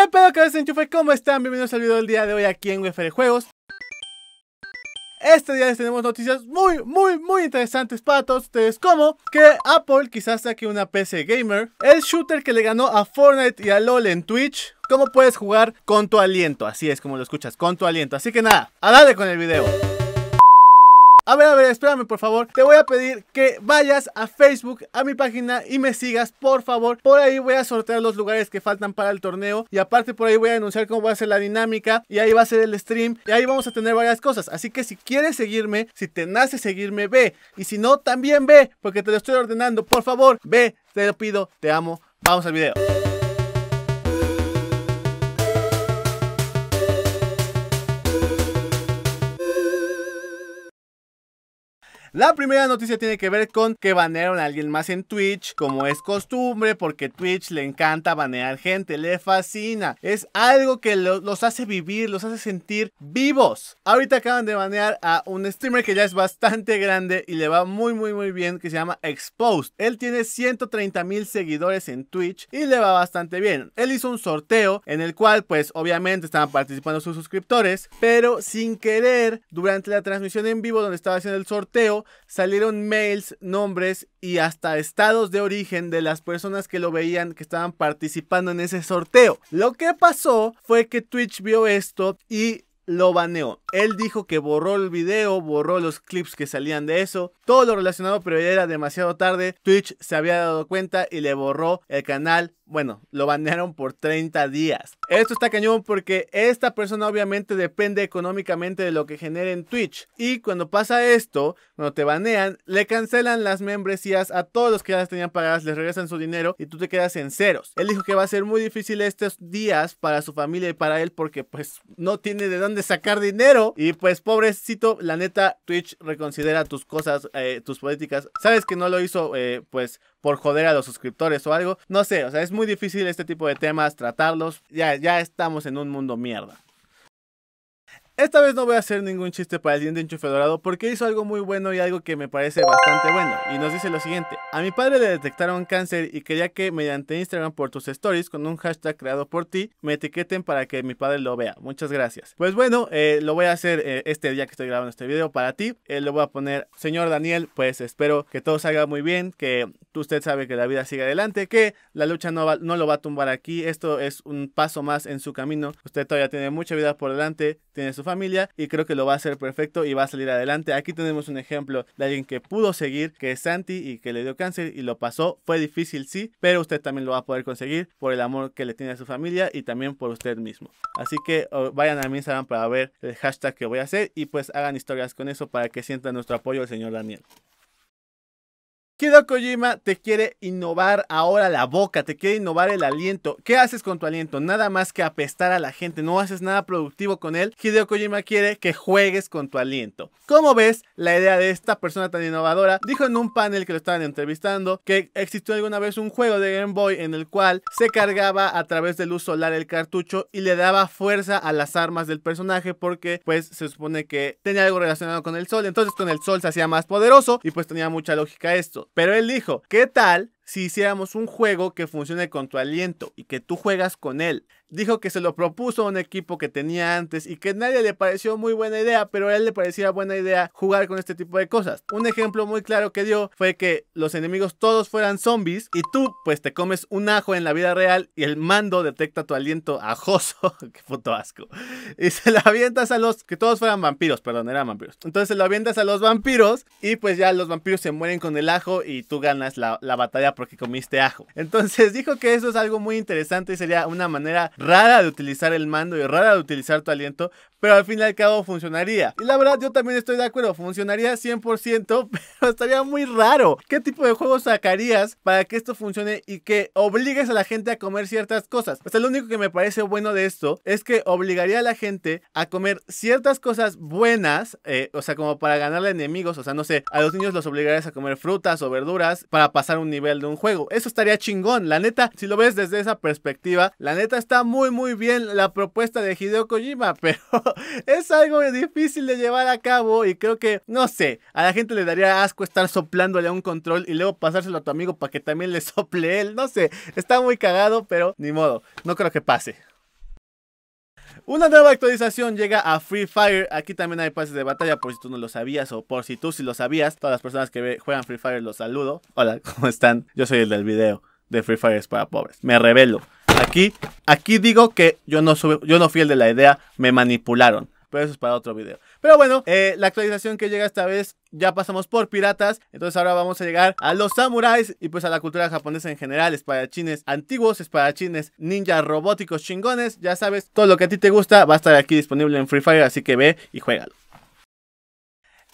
¿Qué pedo que desenchufe? ¿Cómo están? Bienvenidos al video del día de hoy aquí en WFR Juegos. Este día les tenemos noticias muy, muy, muy interesantes para todos ustedes como que Apple quizás saque una PC gamer, el shooter que le ganó a Fortnite y a LOL en Twitch, cómo puedes jugar con tu aliento, así es como lo escuchas, con tu aliento. Así que nada, a darle con el video. A ver, a ver, espérame por favor. Te voy a pedir que vayas a Facebook, a mi página y me sigas, por favor. Por ahí voy a sortear los lugares que faltan para el torneo. Y aparte por ahí voy a anunciar cómo va a ser la dinámica. Y ahí va a ser el stream. Y ahí vamos a tener varias cosas. Así que si quieres seguirme, si te nace seguirme, ve. Y si no, también ve. Porque te lo estoy ordenando. Por favor, ve. Te lo pido. Te amo. Vamos al video. La primera noticia tiene que ver con que banearon a alguien más en Twitch, como es costumbre, porque Twitch le encanta banear gente, le fascina. Es algo que los hace vivir, los hace sentir vivos. Ahorita acaban de banear a un streamer que ya es bastante grande y le va muy, muy, muy bien, que se llama Exposed. Él tiene 130 mil seguidores en Twitch y le va bastante bien. Él hizo un sorteo en el cual, pues, obviamente estaban participando sus suscriptores, pero sin querer, durante la transmisión en vivo donde estaba haciendo el sorteo, salieron mails, nombres y hasta estados de origen de las personas que lo veían que estaban participando en ese sorteo. Lo que pasó fue que Twitch vio esto y lo baneó. Él dijo que borró el video, borró los clips que salían de eso, todo lo relacionado, pero ya era demasiado tarde. Twitch se había dado cuenta y le borró el canal. Bueno, lo banearon por 30 días. Esto está cañón porque esta persona obviamente depende económicamente de lo que genere en Twitch. Y cuando pasa esto, cuando te banean, le cancelan las membresías a todos los que ya las tenían pagadas, les regresan su dinero y tú te quedas en ceros. Él dijo que va a ser muy difícil estos días para su familia y para él porque pues no tiene de dónde sacar dinero. Y pues, pobrecito, la neta, Twitch reconsidera tus cosas, eh, tus políticas. Sabes que no lo hizo, eh, pues, por joder a los suscriptores o algo. No sé, o sea, es muy difícil este tipo de temas, tratarlos. Ya, ya estamos en un mundo mierda. Esta vez no voy a hacer ningún chiste para el diente enchufe dorado porque hizo algo muy bueno y algo que me parece bastante bueno. Y nos dice lo siguiente. A mi padre le detectaron cáncer y quería que mediante Instagram por tus stories con un hashtag creado por ti me etiqueten para que mi padre lo vea. Muchas gracias. Pues bueno, eh, lo voy a hacer eh, este día que estoy grabando este video para ti. Eh, lo voy a poner, señor Daniel, pues espero que todo salga muy bien, que usted sabe que la vida sigue adelante, que la lucha no, no lo va a tumbar aquí. Esto es un paso más en su camino. Usted todavía tiene mucha vida por delante, tiene su familia y creo que lo va a hacer perfecto y va a salir adelante. Aquí tenemos un ejemplo de alguien que pudo seguir, que es Santi y que le dio cáncer y lo pasó. Fue difícil, sí, pero usted también lo va a poder conseguir por el amor que le tiene a su familia y también por usted mismo. Así que oh, vayan a mi Instagram para ver el hashtag que voy a hacer y pues hagan historias con eso para que sientan nuestro apoyo el señor Daniel. Kido Kojima te quiere innovar ahora la boca, te quiere innovar el aliento. ¿Qué haces con tu aliento? Nada más que apestar a la gente, no haces nada productivo con él. Hideo Kojima quiere que juegues con tu aliento. ¿Cómo ves, la idea de esta persona tan innovadora dijo en un panel que lo estaban entrevistando que existió alguna vez un juego de Game Boy en el cual se cargaba a través de luz solar el cartucho y le daba fuerza a las armas del personaje porque pues se supone que tenía algo relacionado con el sol, entonces con el sol se hacía más poderoso y pues tenía mucha lógica esto. Pero él dijo, ¿qué tal si hiciéramos un juego que funcione con tu aliento y que tú juegas con él. Dijo que se lo propuso a un equipo que tenía antes y que nadie le pareció muy buena idea, pero a él le parecía buena idea jugar con este tipo de cosas. Un ejemplo muy claro que dio fue que los enemigos todos fueran zombies y tú pues te comes un ajo en la vida real y el mando detecta tu aliento ajoso, qué puto asco, y se lo avientas a los que todos fueran vampiros, perdón, eran vampiros. Entonces se lo avientas a los vampiros y pues ya los vampiros se mueren con el ajo y tú ganas la, la batalla porque comiste ajo. Entonces dijo que eso es algo muy interesante y sería una manera rara de utilizar el mando y rara de utilizar tu aliento pero al fin y al cabo funcionaría. Y la verdad, yo también estoy de acuerdo, funcionaría 100%, pero estaría muy raro. ¿Qué tipo de juego sacarías para que esto funcione y que obligues a la gente a comer ciertas cosas? O sea, lo único que me parece bueno de esto es que obligaría a la gente a comer ciertas cosas buenas, eh, o sea, como para ganarle enemigos, o sea, no sé, a los niños los obligarías a comer frutas o verduras para pasar un nivel de un juego. Eso estaría chingón, la neta, si lo ves desde esa perspectiva, la neta está muy muy bien la propuesta de Hideo Kojima, pero es algo difícil de llevar a cabo y creo que, no sé, a la gente le daría asco estar soplándole a un control y luego pasárselo a tu amigo para que también le sople él. No sé, está muy cagado, pero ni modo, no creo que pase. Una nueva actualización llega a Free Fire. Aquí también hay pases de batalla por si tú no lo sabías o por si tú sí lo sabías. Todas las personas que juegan Free Fire los saludo. Hola, ¿cómo están? Yo soy el del video de Free Fire para pobres. Me revelo aquí, aquí digo que yo no, yo no fui el de la idea, me manipularon. Pero eso es para otro video. Pero bueno, eh, la actualización que llega esta vez, ya pasamos por piratas. Entonces ahora vamos a llegar a los samuráis y pues a la cultura japonesa en general. Espadachines antiguos, espadachines ninjas robóticos chingones. Ya sabes, todo lo que a ti te gusta va a estar aquí disponible en Free Fire. Así que ve y juégalo.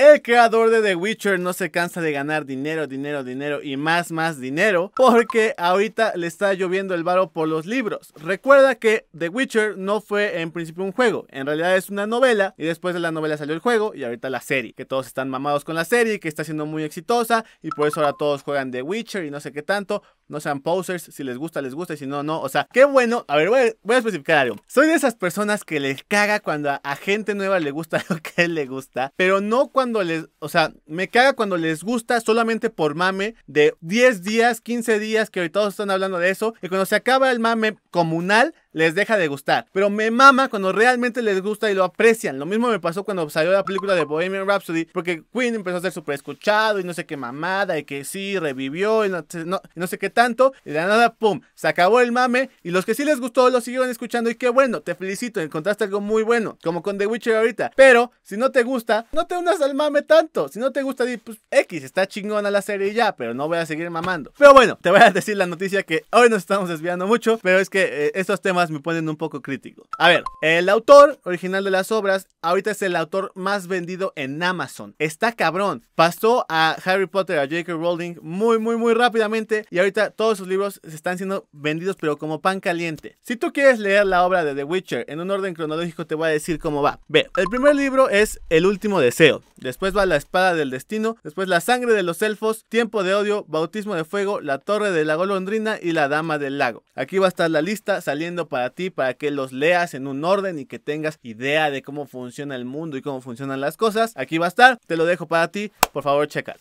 El creador de The Witcher no se cansa de ganar dinero, dinero, dinero y más, más dinero porque ahorita le está lloviendo el varo por los libros. Recuerda que The Witcher no fue en principio un juego, en realidad es una novela y después de la novela salió el juego y ahorita la serie, que todos están mamados con la serie, que está siendo muy exitosa y por eso ahora todos juegan The Witcher y no sé qué tanto, no sean posers, si les gusta, les gusta, y si no, no. O sea, qué bueno. A ver, voy a, especificar algo. Soy de esas personas que les caga cuando a, gente nueva le gusta lo que le gusta, pero no cuando les, o sea, me caga cuando les gusta solamente por mame de 10 días, 15 días, que hoy todos están hablando de eso, y cuando se acaba el mame comunal, les deja de gustar. Pero me mama cuando realmente les gusta y lo aprecian. Lo mismo me pasó cuando salió la película de Bohemian Rhapsody, porque Queen empezó a ser súper escuchado y no sé qué mamada, y que sí, revivió, y no, y no sé qué tanto, y de nada, pum, se acabó el mame. Y los que sí les gustó lo siguieron escuchando. Y qué bueno, te felicito, encontraste algo muy bueno, como con The Witcher ahorita. Pero si no te gusta, no te unas al mame tanto. Si no te gusta, di, pues X, está chingona la serie ya, pero no voy a seguir mamando. Pero bueno, te voy a decir la noticia que hoy nos estamos desviando mucho, pero es que eh, estos temas me ponen un poco crítico. A ver, el autor original de las obras, ahorita es el autor más vendido en Amazon. Está cabrón. Pasó a Harry Potter, a J.K. Rowling muy, muy, muy rápidamente y ahorita todos sus libros se están siendo vendidos pero como pan caliente. Si tú quieres leer la obra de The Witcher en un orden cronológico te voy a decir cómo va. Ve, el primer libro es El último deseo, después va La espada del destino, después La sangre de los elfos, Tiempo de odio, Bautismo de fuego, La torre de la golondrina y La dama del lago. Aquí va a estar la lista saliendo para ti para que los leas en un orden y que tengas idea de cómo funciona el mundo y cómo funcionan las cosas. Aquí va a estar, te lo dejo para ti, por favor, chécalo.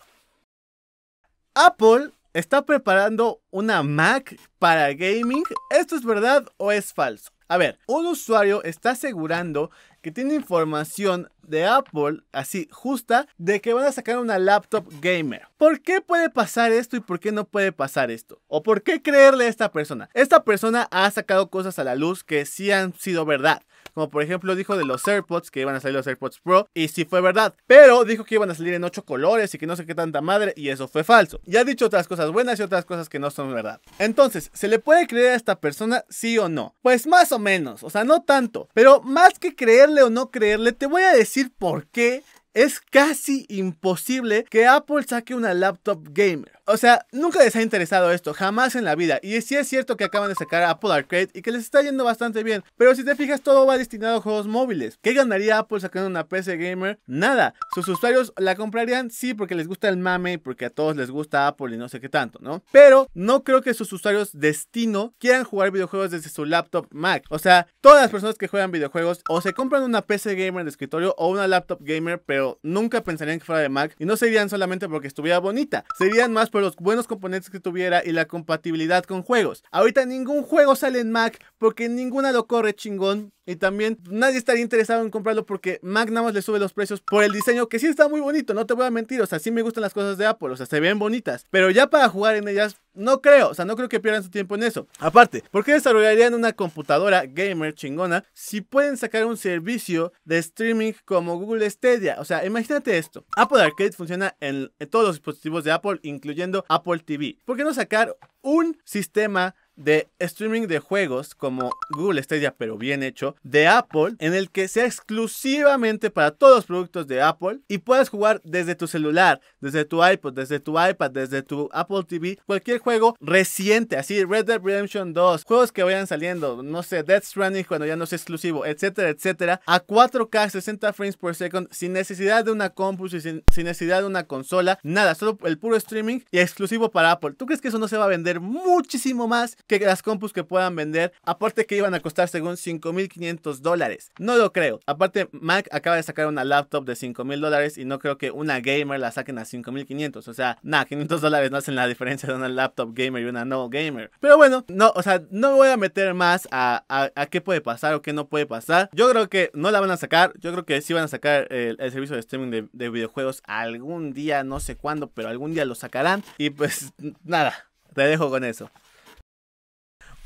Apple está preparando una Mac para gaming. ¿Esto es verdad o es falso? A ver, un usuario está asegurando que tiene información de Apple, así justa, de que van a sacar una laptop gamer. ¿Por qué puede pasar esto y por qué no puede pasar esto? ¿O por qué creerle a esta persona? Esta persona ha sacado cosas a la luz que sí han sido verdad. Como por ejemplo dijo de los AirPods que iban a salir los AirPods Pro y sí fue verdad. Pero dijo que iban a salir en ocho colores y que no sé qué tanta madre y eso fue falso. Y ha dicho otras cosas buenas y otras cosas que no son verdad. Entonces, ¿se le puede creer a esta persona sí o no? Pues más o menos, o sea, no tanto. Pero más que creerle o no creerle, te voy a decir decir por qué, es casi imposible que Apple saque una laptop gamer. O sea, nunca les ha interesado esto, jamás en la vida. Y sí es cierto que acaban de sacar Apple Arcade y que les está yendo bastante bien. Pero si te fijas, todo va destinado a juegos móviles. ¿Qué ganaría Apple sacando una PC gamer? Nada. Sus usuarios la comprarían, sí, porque les gusta el mame y porque a todos les gusta Apple y no sé qué tanto, ¿no? Pero no creo que sus usuarios destino quieran jugar videojuegos desde su laptop Mac. O sea, todas las personas que juegan videojuegos o se compran una PC gamer de escritorio o una laptop gamer, pero nunca pensarían que fuera de Mac. Y no serían solamente porque estuviera bonita, serían más los buenos componentes que tuviera y la compatibilidad con juegos. Ahorita ningún juego sale en Mac porque ninguna lo corre chingón y también nadie estaría interesado en comprarlo porque Mac más le sube los precios por el diseño que sí está muy bonito, no te voy a mentir, o sea, sí me gustan las cosas de Apple, o sea, se ven bonitas, pero ya para jugar en ellas no creo, o sea, no creo que pierdan su tiempo en eso. Aparte, ¿por qué desarrollarían una computadora gamer chingona si pueden sacar un servicio de streaming como Google Stadia? O sea, imagínate esto. Apple Arcade funciona en, en todos los dispositivos de Apple, incluyendo Apple TV. ¿Por qué no sacar un sistema de streaming de juegos como Google Stadia, pero bien hecho, de Apple, en el que sea exclusivamente para todos los productos de Apple y puedas jugar desde tu celular, desde tu iPod, desde tu iPad, desde tu Apple TV, cualquier juego reciente, así Red Dead Redemption 2, juegos que vayan saliendo, no sé, Death Stranding cuando ya no sea exclusivo, etcétera, etcétera, a 4K 60 frames por second sin necesidad de una compu, sin necesidad de una consola, nada, solo el puro streaming y exclusivo para Apple. ¿Tú crees que eso no se va a vender muchísimo más que las compus que puedan vender, aparte que iban a costar según 5.500 dólares. No lo creo. Aparte, Mac acaba de sacar una laptop de 5.000 dólares y no creo que una gamer la saquen a 5.500. O sea, nada, 500 dólares no hacen la diferencia de una laptop gamer y una no gamer. Pero bueno, no, o sea, no voy a meter más a, qué puede pasar o qué no puede pasar. Yo creo que no la van a sacar. Yo creo que sí van a sacar el, servicio de streaming de videojuegos algún día, no sé cuándo, pero algún día lo sacarán. Y pues nada, te dejo con eso.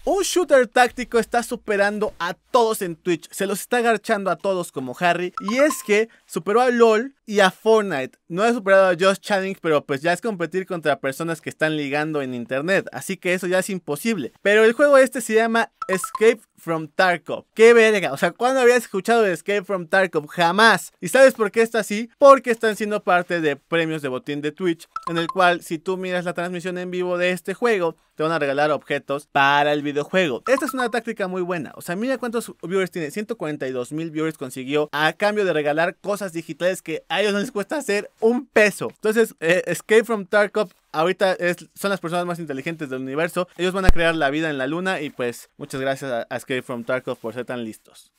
Un shooter táctico está superando a todos en Twitch, se los está garchando a todos como Harry. Y es que superó a LOL y a Fortnite. No ha superado a Josh Channing, pero pues ya es competir contra personas que están ligando en internet. Así que eso ya es imposible. Pero el juego este se llama Escape from Tarkov. Qué verga. O sea, ¿cuándo habías escuchado de Escape from Tarkov? Jamás. ¿Y sabes por qué está así? Porque están siendo parte de premios de botín de Twitch, en el cual si tú miras la transmisión en vivo de este juego, te van a regalar objetos para el videojuego. Esta es una táctica muy buena. O sea, mira cuántos viewers tiene. 142 mil viewers consiguió a cambio de regalar cosas digitales que a ellos no les cuesta hacer un peso. Entonces, eh, Escape from Tarkov ahorita son las personas más inteligentes del universo. Ellos van a crear la vida en la luna y pues muchas gracias a, a from Tarkov por ser tan listos.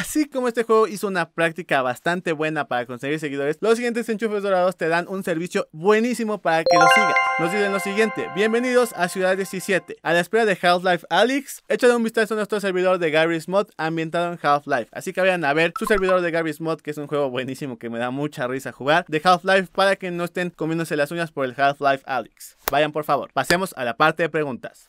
Así como este juego hizo una práctica bastante buena para conseguir seguidores, los siguientes enchufes dorados te dan un servicio buenísimo para que lo sigas. Nos dicen lo siguiente, bienvenidos a Ciudad 17. A la espera de Half-Life Alyx, échale un vistazo a nuestro servidor de Garry's Mod ambientado en Half-Life. Así que vayan a ver su servidor de Garry's Mod, que es un juego buenísimo que me da mucha risa jugar, de Half-Life para que no estén comiéndose las uñas por el Half-Life Alyx. Vayan por favor, pasemos a la parte de preguntas.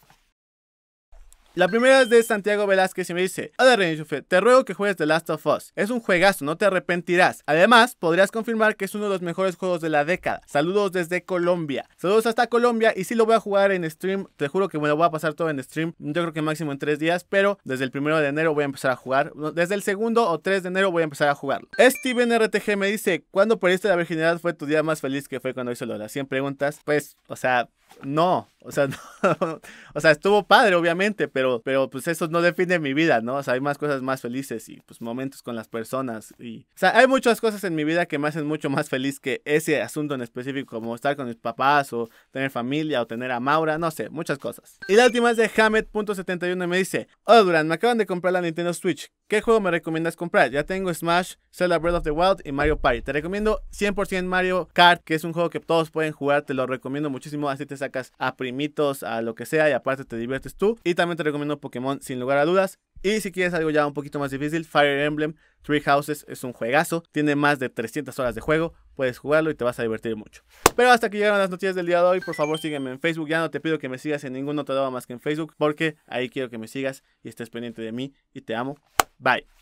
La primera es de Santiago Velázquez y me dice, Hola Renjufe, te ruego que juegues The Last of Us. Es un juegazo, no te arrepentirás. Además, podrías confirmar que es uno de los mejores juegos de la década. Saludos desde Colombia. Saludos hasta Colombia y sí lo voy a jugar en stream, te juro que me lo voy a pasar todo en stream. Yo creo que máximo en tres días, pero desde el primero de enero voy a empezar a jugar. Desde el segundo o 3 de enero voy a empezar a jugarlo. Steven RTG me dice, ¿cuándo perdiste la virginidad fue tu día más feliz que fue cuando hizo las 100 preguntas? Pues, o sea, no. O sea, no. o sea, estuvo padre, obviamente, pero pero, pues eso no define mi vida, ¿no? O sea, hay más cosas más felices y pues momentos con las personas y... O sea, hay muchas cosas en mi vida que me hacen mucho más feliz que ese asunto en específico, como estar con mis papás o tener familia o tener a Maura, no sé, muchas cosas. Y la última es de Hamed.71 y me dice, hola oh, Duran, me acaban de comprar la Nintendo Switch, ¿Qué juego me recomiendas comprar? Ya tengo Smash, Zelda Breath of the Wild y Mario Party. Te recomiendo 100% Mario Kart, que es un juego que todos pueden jugar. Te lo recomiendo muchísimo. Así te sacas a primitos, a lo que sea y aparte te diviertes tú. Y también te recomiendo Pokémon sin lugar a dudas. Y si quieres algo ya un poquito más difícil, Fire Emblem Three Houses es un juegazo. Tiene más de 300 horas de juego. Puedes jugarlo y te vas a divertir mucho. Pero hasta que llegaron las noticias del día de hoy, por favor sígueme en Facebook. Ya no te pido que me sigas en ningún otro lado más que en Facebook, porque ahí quiero que me sigas y estés pendiente de mí. Y te amo. Bye.